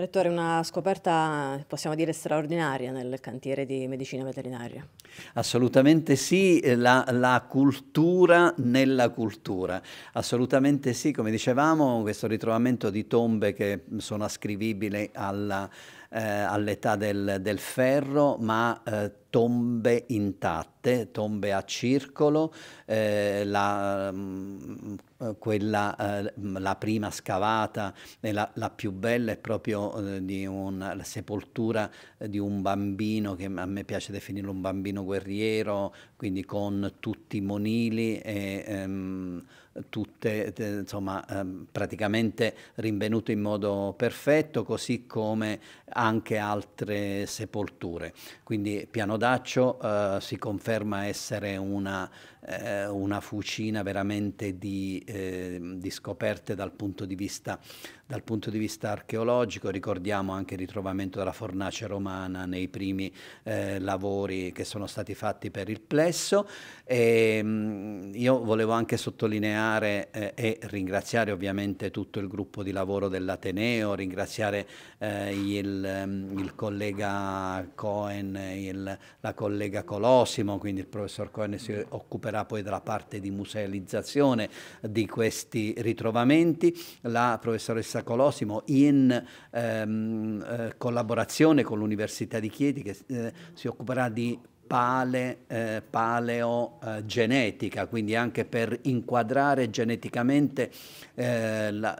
Rettore, una scoperta possiamo dire straordinaria nel cantiere di medicina veterinaria. Assolutamente sì, eh, la, la, cultura nella cultura. Assolutamente sì, come dicevamo, questo ritrovamento di tombe che sono ascrivibili eh, all'età del, del, ferro, ma eh, tombe intatte, tombe a circolo, eh, la, mm, eh, quella, eh, la, prima scavata, la, la, più bella è proprio eh, di una, la sepoltura di un bambino che a me piace definire un bambino guerriero, quindi con tutti i monili e ehm, tutte, eh, insomma, ehm, praticamente rinvenuto in modo perfetto, così come anche altre sepolture. Quindi piano Codaccio eh, si conferma essere una, eh, una fucina veramente di, eh, di scoperte dal punto di, vista, dal punto di, vista, archeologico. Ricordiamo anche il ritrovamento della fornace romana nei primi eh, lavori che sono stati fatti per il plesso. E, ehm, mh, io volevo anche sottolineare eh, e ringraziare ovviamente tutto il gruppo di lavoro dell'Ateneo, ringraziare eh, il, ehm, il collega Cohen, il la collega Colosimo, quindi il professor Cohen si occuperà poi della parte di musealizzazione di questi ritrovamenti, la professoressa Colosimo in ehm, eh, collaborazione con l'Università di Chieti che eh, si occuperà di pale, eh, paleogenetica, eh, quindi anche per inquadrare geneticamente eh, la,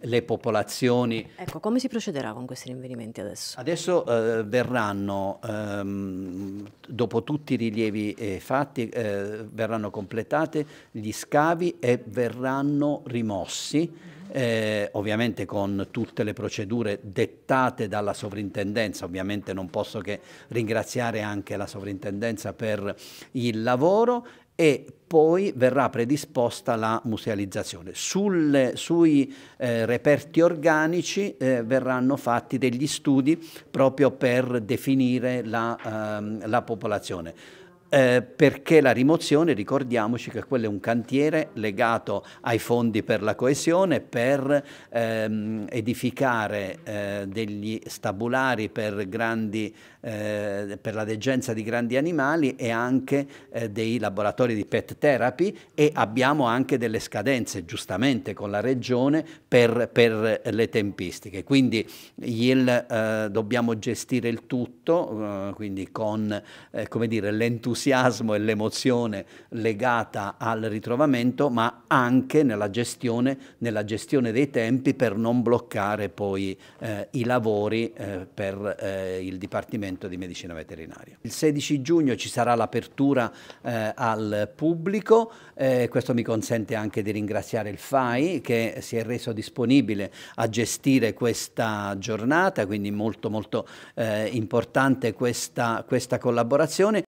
le popolazioni. Ecco, come si procederà con questi rinvenimenti adesso? Adesso eh, verranno, ehm, dopo tutti i rilievi eh, fatti, eh, verranno completati gli scavi e verranno rimossi mhm eh, ovviamente con tutte le procedure dettate dalla sovrintendenza, ovviamente non posso che ringraziare anche la sovrintendenza per il lavoro e poi verrà predisposta la musealizzazione. Sulle, sui eh, reperti organici eh, verranno fatti degli studi proprio per definire la, ehm, la popolazione eh, perché la rimozione, ricordiamoci che quello è un cantiere legato ai fondi per la coesione, per ehm, edificare eh, degli stabulari per, grandi, eh, per, la degenza di grandi animali e anche eh, dei laboratori di pet therapy e abbiamo anche delle scadenze, giustamente, con la regione per, per le tempistiche. Quindi il, eh, dobbiamo gestire il tutto, eh, quindi con come l'entusiasmo l'entusiasmo e l'emozione legata al ritrovamento, ma anche nella gestione, nella gestione dei tempi per non bloccare poi eh, i lavori eh, per eh, il Dipartimento di Medicina Veterinaria. Il 16 giugno ci sarà l'apertura eh, al pubblico, eh, questo mi consente anche di ringraziare il FAI che si è reso disponibile a gestire questa giornata, quindi molto molto eh, importante questa, questa collaborazione.